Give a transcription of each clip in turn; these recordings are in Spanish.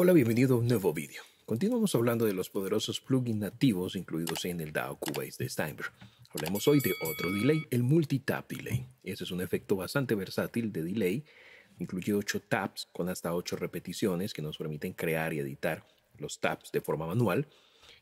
Hola, bienvenido a un nuevo vídeo. Continuamos hablando de los poderosos plugins nativos incluidos en el DAO Cubase de Steinberg. Hablemos hoy de otro delay, el multitap delay. Este es un efecto bastante versátil de delay. Incluye 8 taps con hasta 8 repeticiones que nos permiten crear y editar los taps de forma manual.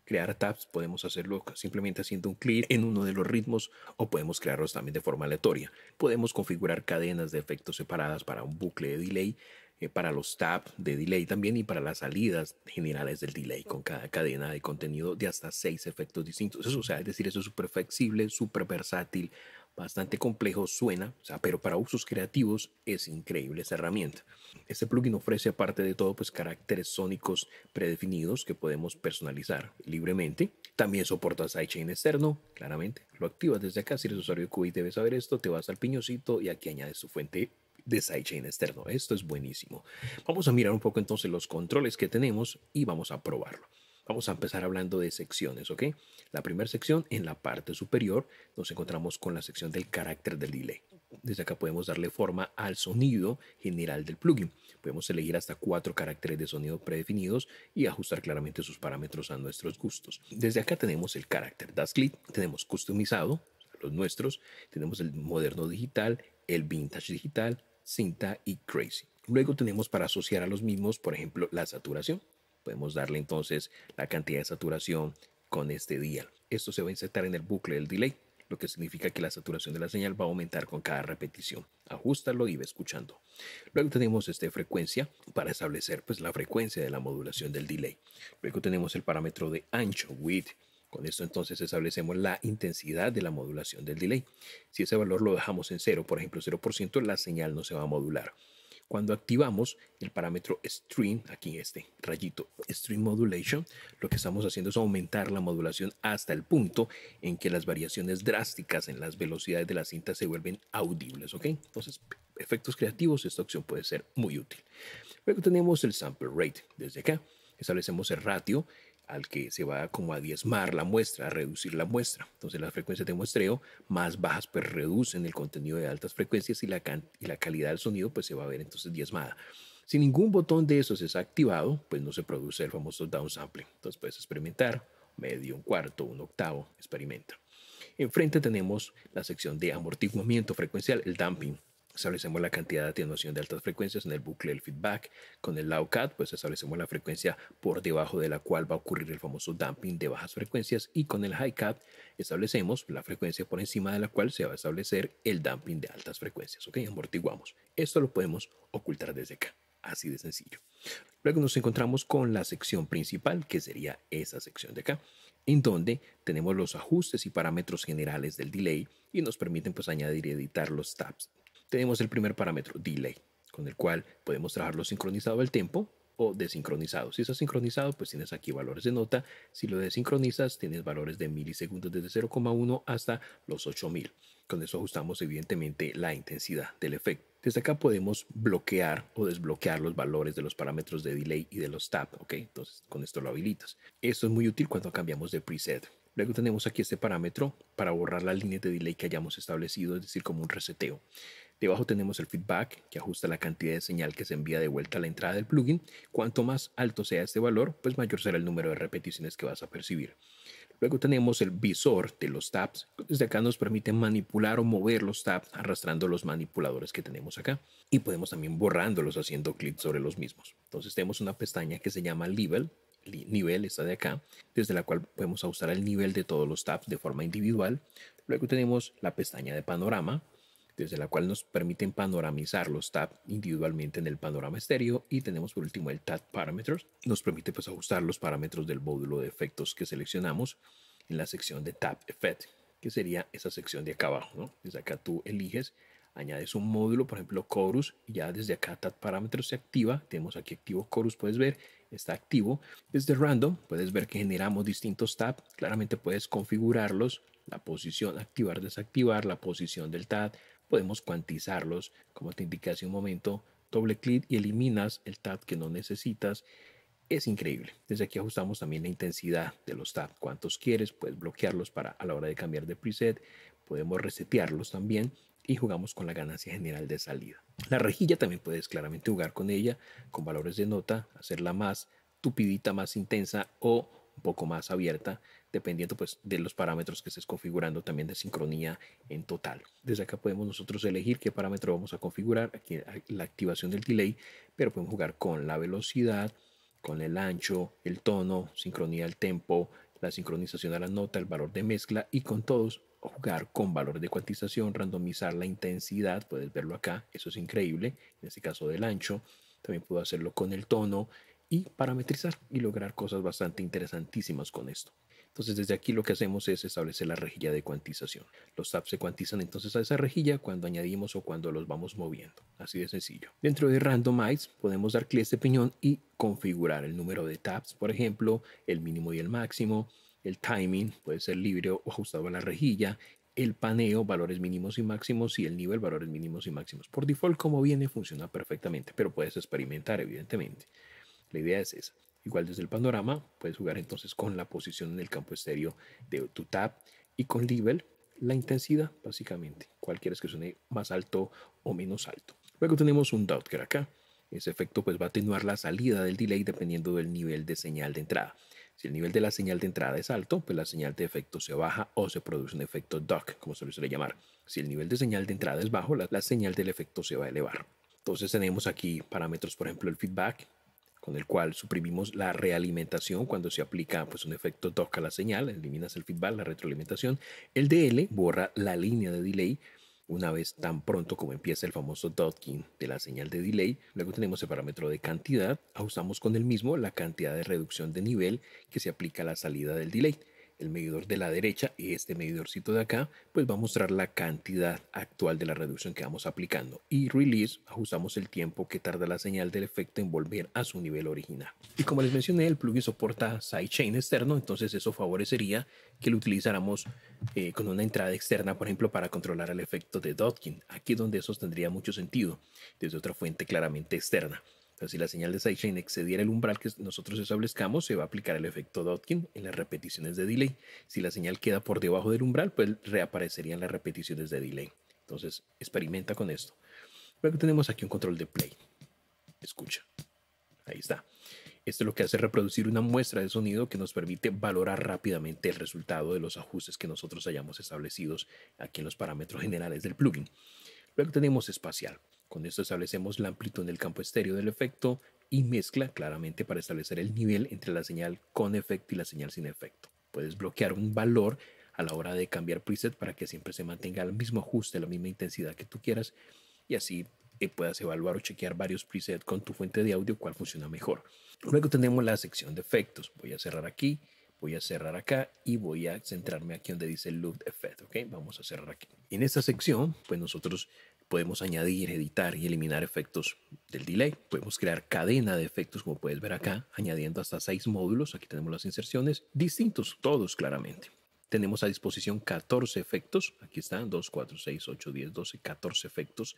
Crear taps podemos hacerlo simplemente haciendo un clic en uno de los ritmos o podemos crearlos también de forma aleatoria. Podemos configurar cadenas de efectos separadas para un bucle de delay eh, para los tabs de delay también y para las salidas generales del delay con cada cadena de contenido de hasta seis efectos distintos. Eso, o sea, es decir, eso es súper flexible, súper versátil, bastante complejo, suena, pero para usos creativos es increíble esa herramienta. Este plugin ofrece aparte de todo pues caracteres sónicos predefinidos que podemos personalizar libremente. También soporta sidechain externo, claramente. Lo activas desde acá, si eres usuario de debe debes saber esto, te vas al piñocito y aquí añades su fuente de sidechain externo. Esto es buenísimo. Vamos a mirar un poco entonces los controles que tenemos y vamos a probarlo. Vamos a empezar hablando de secciones, ¿ok? La primera sección, en la parte superior, nos encontramos con la sección del carácter del delay. Desde acá podemos darle forma al sonido general del plugin. Podemos elegir hasta cuatro caracteres de sonido predefinidos y ajustar claramente sus parámetros a nuestros gustos. Desde acá tenemos el carácter Das tenemos customizado, los nuestros, tenemos el moderno digital, el vintage digital, cinta y crazy. Luego tenemos para asociar a los mismos, por ejemplo, la saturación. Podemos darle entonces la cantidad de saturación con este dial. Esto se va a insertar en el bucle del delay, lo que significa que la saturación de la señal va a aumentar con cada repetición. Ajustalo y ve escuchando. Luego tenemos este frecuencia para establecer pues, la frecuencia de la modulación del delay. Luego tenemos el parámetro de ancho, width, con esto entonces establecemos la intensidad de la modulación del delay. Si ese valor lo dejamos en cero, por ejemplo 0%, la señal no se va a modular. Cuando activamos el parámetro stream, aquí este rayito, stream modulation, lo que estamos haciendo es aumentar la modulación hasta el punto en que las variaciones drásticas en las velocidades de la cinta se vuelven audibles, ¿ok? Entonces, efectos creativos, esta opción puede ser muy útil. Luego tenemos el sample rate. Desde acá establecemos el ratio al que se va como a diezmar la muestra, a reducir la muestra. Entonces las frecuencias de muestreo más bajas pues reducen el contenido de altas frecuencias y la, calidad del sonido pues se va a ver entonces diezmada. Si ningún botón de esos es activado, pues no se produce el famoso downsampling. Entonces puedes experimentar medio, un cuarto, un octavo, experimenta. Enfrente tenemos la sección de amortiguamiento frecuencial, el dumping establecemos la cantidad de atenuación de altas frecuencias en el bucle del feedback. Con el cut pues establecemos la frecuencia por debajo de la cual va a ocurrir el famoso dumping de bajas frecuencias. Y con el high cut establecemos la frecuencia por encima de la cual se va a establecer el dumping de altas frecuencias. Ok, amortiguamos. Esto lo podemos ocultar desde acá. Así de sencillo. Luego nos encontramos con la sección principal, que sería esa sección de acá, en donde tenemos los ajustes y parámetros generales del delay y nos permiten pues añadir y editar los tabs tenemos el primer parámetro, delay, con el cual podemos trabajarlo sincronizado al tiempo o desincronizado. Si está sincronizado, pues tienes aquí valores de nota. Si lo desincronizas, tienes valores de milisegundos desde 0,1 hasta los 8000. Con eso ajustamos evidentemente la intensidad del efecto. Desde acá podemos bloquear o desbloquear los valores de los parámetros de delay y de los tap ¿ok? Entonces con esto lo habilitas. Esto es muy útil cuando cambiamos de preset. Luego tenemos aquí este parámetro para borrar las líneas de delay que hayamos establecido, es decir, como un reseteo. Debajo tenemos el feedback que ajusta la cantidad de señal que se envía de vuelta a la entrada del plugin. Cuanto más alto sea este valor, pues mayor será el número de repeticiones que vas a percibir. Luego tenemos el visor de los tabs. Desde acá nos permite manipular o mover los tabs arrastrando los manipuladores que tenemos acá. Y podemos también borrándolos haciendo clic sobre los mismos. Entonces tenemos una pestaña que se llama Level. Nivel está de acá, desde la cual podemos ajustar el nivel de todos los tabs de forma individual. Luego tenemos la pestaña de panorama, desde la cual nos permiten panoramizar los TAB individualmente en el panorama estéreo y tenemos por último el Tab Parameters, nos permite pues ajustar los parámetros del módulo de efectos que seleccionamos en la sección de Tab Effect, que sería esa sección de acá abajo, Desde acá tú eliges añades un módulo, por ejemplo, Chorus, y ya desde acá Tab Parameters se activa. Tenemos aquí activo Chorus, puedes ver, está activo. Desde Random, puedes ver que generamos distintos tabs. Claramente puedes configurarlos, la posición, activar, desactivar, la posición del tab, podemos cuantizarlos, como te indiqué hace un momento, doble clic y eliminas el tab que no necesitas. Es increíble. Desde aquí ajustamos también la intensidad de los tap cuantos quieres, puedes bloquearlos para a la hora de cambiar de preset. Podemos resetearlos también y jugamos con la ganancia general de salida. La rejilla también puedes claramente jugar con ella, con valores de nota, hacerla más tupidita, más intensa o un poco más abierta dependiendo pues de los parámetros que estés configurando también de sincronía en total. Desde acá podemos nosotros elegir qué parámetro vamos a configurar, aquí la activación del delay, pero podemos jugar con la velocidad, con el ancho, el tono, sincronía al tempo, la sincronización a la nota, el valor de mezcla y con todos jugar con valores de cuantización, randomizar la intensidad, puedes verlo acá, eso es increíble, en este caso del ancho, también puedo hacerlo con el tono y parametrizar y lograr cosas bastante interesantísimas con esto. Entonces desde aquí lo que hacemos es establecer la rejilla de cuantización. Los tabs se cuantizan entonces a esa rejilla cuando añadimos o cuando los vamos moviendo. Así de sencillo. Dentro de Randomize podemos dar clic a este piñón y configurar el número de tabs, por ejemplo, el mínimo y el máximo. El timing puede ser libre o ajustado a la rejilla el paneo, valores mínimos y máximos, y el nivel, valores mínimos y máximos. Por default, como viene, funciona perfectamente, pero puedes experimentar, evidentemente. La idea es esa. Igual desde el panorama, puedes jugar entonces con la posición en el campo estéreo de tu tab y con level, la intensidad, básicamente. cualquiera que suene más alto o menos alto. Luego tenemos un doubtker acá. Ese efecto pues va a atenuar la salida del delay dependiendo del nivel de señal de entrada. Si el nivel de la señal de entrada es alto, pues la señal de efecto se baja o se produce un efecto duck, como se le suele llamar. Si el nivel de señal de entrada es bajo, la, la señal del efecto se va a elevar. Entonces tenemos aquí parámetros, por ejemplo, el feedback, con el cual suprimimos la realimentación cuando se aplica pues, un efecto toca la señal, eliminas el feedback, la retroalimentación. El DL borra la línea de delay una vez tan pronto como empieza el famoso Dotkin de la señal de delay. Luego tenemos el parámetro de cantidad, Usamos con el mismo la cantidad de reducción de nivel que se aplica a la salida del delay el medidor de la derecha y este medidorcito de acá, pues va a mostrar la cantidad actual de la reducción que vamos aplicando. Y release, ajustamos el tiempo que tarda la señal del efecto en volver a su nivel original. Y como les mencioné, el plugin soporta sidechain externo, entonces eso favorecería que lo utilizáramos eh, con una entrada externa, por ejemplo, para controlar el efecto de Dotkin. Aquí es donde eso tendría mucho sentido, desde otra fuente claramente externa si la señal de sidechain excediera el umbral que nosotros establezcamos, se va a aplicar el efecto Dotkin en las repeticiones de delay. Si la señal queda por debajo del umbral, pues reaparecerían las repeticiones de delay. Entonces, experimenta con esto. Luego tenemos aquí un control de play. Escucha. Ahí está. Esto es lo que hace reproducir una muestra de sonido que nos permite valorar rápidamente el resultado de los ajustes que nosotros hayamos establecidos aquí en los parámetros generales del plugin. Luego tenemos espacial. Con esto establecemos la amplitud en el campo estéreo del efecto y mezcla claramente para establecer el nivel entre la señal con efecto y la señal sin efecto. Puedes bloquear un valor a la hora de cambiar preset para que siempre se mantenga el mismo ajuste, la misma intensidad que tú quieras y así eh, puedas evaluar o chequear varios presets con tu fuente de audio cuál funciona mejor. Luego tenemos la sección de efectos. Voy a cerrar aquí, voy a cerrar acá y voy a centrarme aquí donde dice Loop Effect. ¿ok? Vamos a cerrar aquí. En esta sección, pues nosotros Podemos añadir, editar y eliminar efectos del delay. Podemos crear cadena de efectos, como puedes ver acá, añadiendo hasta seis módulos. Aquí tenemos las inserciones, distintos todos claramente. Tenemos a disposición 14 efectos. Aquí están 2, 4, 6, 8, 10, 12, 14 efectos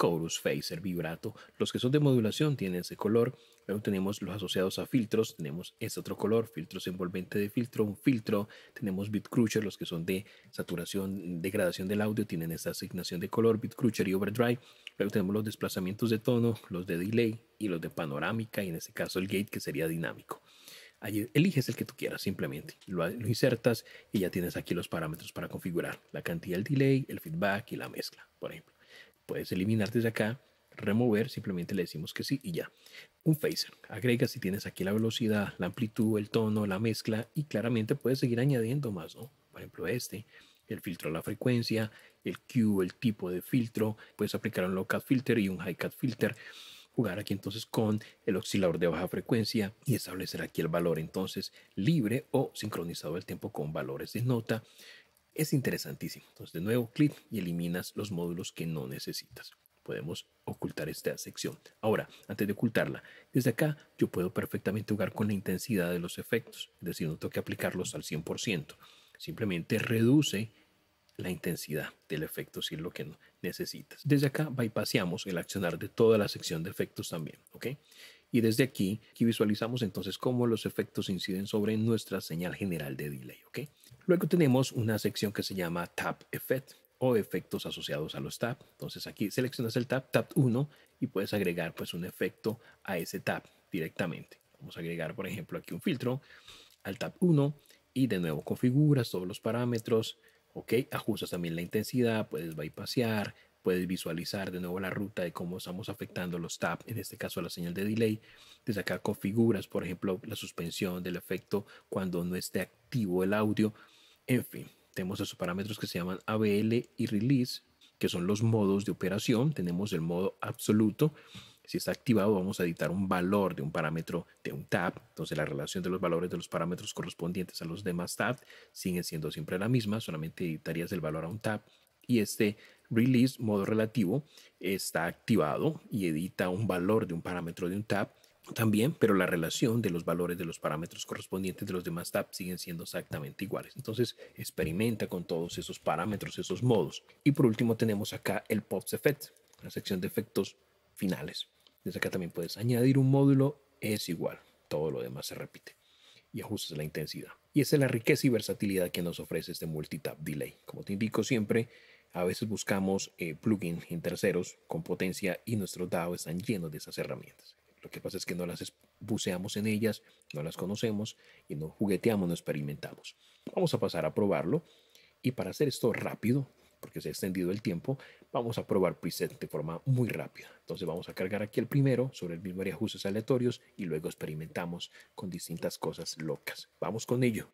chorus, phaser, vibrato. Los que son de modulación tienen ese color. Luego tenemos los asociados a filtros, tenemos ese otro color, filtros envolvente de filtro, un filtro, tenemos Crusher, los que son de saturación, degradación del audio, tienen esa asignación de color, Crusher y overdrive. Luego tenemos los desplazamientos de tono, los de delay y los de panorámica, y en este caso el gate que sería dinámico. Allí eliges el que tú quieras simplemente, lo insertas y ya tienes aquí los parámetros para configurar la cantidad del delay, el feedback y la mezcla, por ejemplo puedes eliminar desde acá, remover, simplemente le decimos que sí y ya. Un phaser, agrega si tienes aquí la velocidad, la amplitud, el tono, la mezcla y claramente puedes seguir añadiendo más, ¿no? Por ejemplo, este, el filtro a la frecuencia, el Q, el tipo de filtro, puedes aplicar un low cut filter y un high cut filter jugar aquí entonces con el oscilador de baja frecuencia y establecer aquí el valor entonces libre o sincronizado el tiempo con valores de nota. Es interesantísimo. Entonces, de nuevo, clic y eliminas los módulos que no necesitas. Podemos ocultar esta sección. Ahora, antes de ocultarla, desde acá yo puedo perfectamente jugar con la intensidad de los efectos, es decir, no tengo que aplicarlos al 100%. Simplemente reduce la intensidad del efecto si es lo que necesitas. Desde acá bypassamos el accionar de toda la sección de efectos también, ¿ok? Y desde aquí, aquí visualizamos entonces cómo los efectos inciden sobre nuestra señal general de delay, ¿ok? Luego tenemos una sección que se llama Tab Effect o efectos asociados a los tab. Entonces aquí seleccionas el tab, Tap 1 y puedes agregar pues un efecto a ese tab directamente. Vamos a agregar por ejemplo aquí un filtro al tab 1 y de nuevo configuras todos los parámetros, ok, ajustas también la intensidad, puedes bypassear, puedes visualizar de nuevo la ruta de cómo estamos afectando los tap en este caso la señal de delay. Desde acá configuras, por ejemplo, la suspensión del efecto cuando no esté activo el audio. En fin, tenemos esos parámetros que se llaman ABL y release, que son los modos de operación. Tenemos el modo absoluto. Si está activado, vamos a editar un valor de un parámetro de un tab. Entonces, la relación de los valores de los parámetros correspondientes a los demás tab siguen siendo siempre la misma. Solamente editarías el valor a un tab. Y este release, modo relativo, está activado y edita un valor de un parámetro de un tab también, pero la relación de los valores de los parámetros correspondientes de los demás tabs siguen siendo exactamente iguales. Entonces, experimenta con todos esos parámetros, esos modos. Y por último, tenemos acá el post Effect, la sección de efectos finales. Desde acá también puedes añadir un módulo, es igual, todo lo demás se repite y ajustas la intensidad. Y esa es la riqueza y versatilidad que nos ofrece este multitap delay. Como te indico siempre, a veces buscamos eh, plugins en terceros con potencia y nuestros DAO están llenos de esas herramientas. Lo que pasa es que no las buceamos en ellas, no las conocemos y no jugueteamos, no experimentamos. Vamos a pasar a probarlo y para hacer esto rápido, porque se ha extendido el tiempo, vamos a probar preset de forma muy rápida. Entonces vamos a cargar aquí el primero sobre el mismo área de ajustes aleatorios y luego experimentamos con distintas cosas locas. Vamos con ello.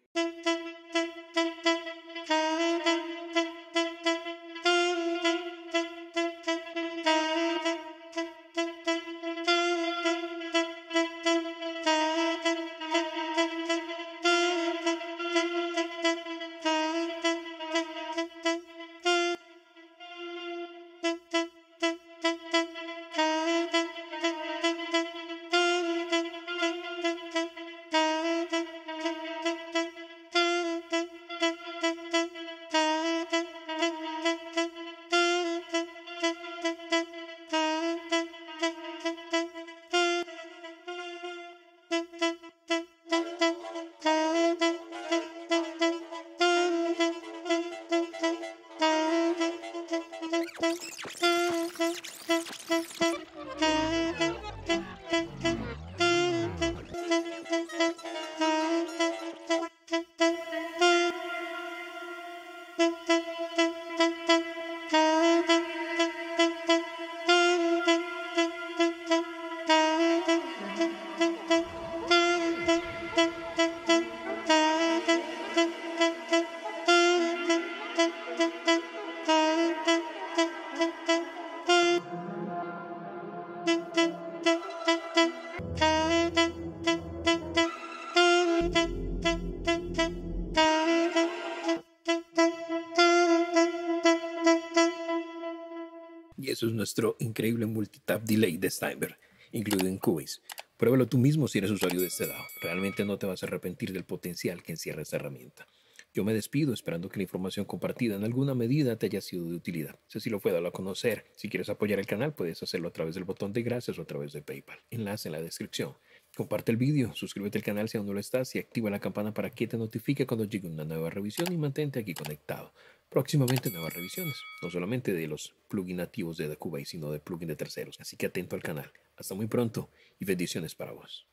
Y eso es nuestro increíble multitap delay de Steinberg, incluido en Cubase. Pruébalo tú mismo si eres usuario de este lado. Realmente no te vas a arrepentir del potencial que encierra esta herramienta. Yo me despido esperando que la información compartida en alguna medida te haya sido de utilidad. Si lo puedo dar a conocer. Si quieres apoyar el canal, puedes hacerlo a través del botón de gracias o a través de PayPal. Enlace en la descripción. Comparte el vídeo, suscríbete al canal si aún no lo estás y activa la campana para que te notifique cuando llegue una nueva revisión y mantente aquí conectado. Próximamente nuevas revisiones, no solamente de los plugins nativos de Dacubay, sino de plugins de terceros. Así que atento al canal. Hasta muy pronto y bendiciones para vos.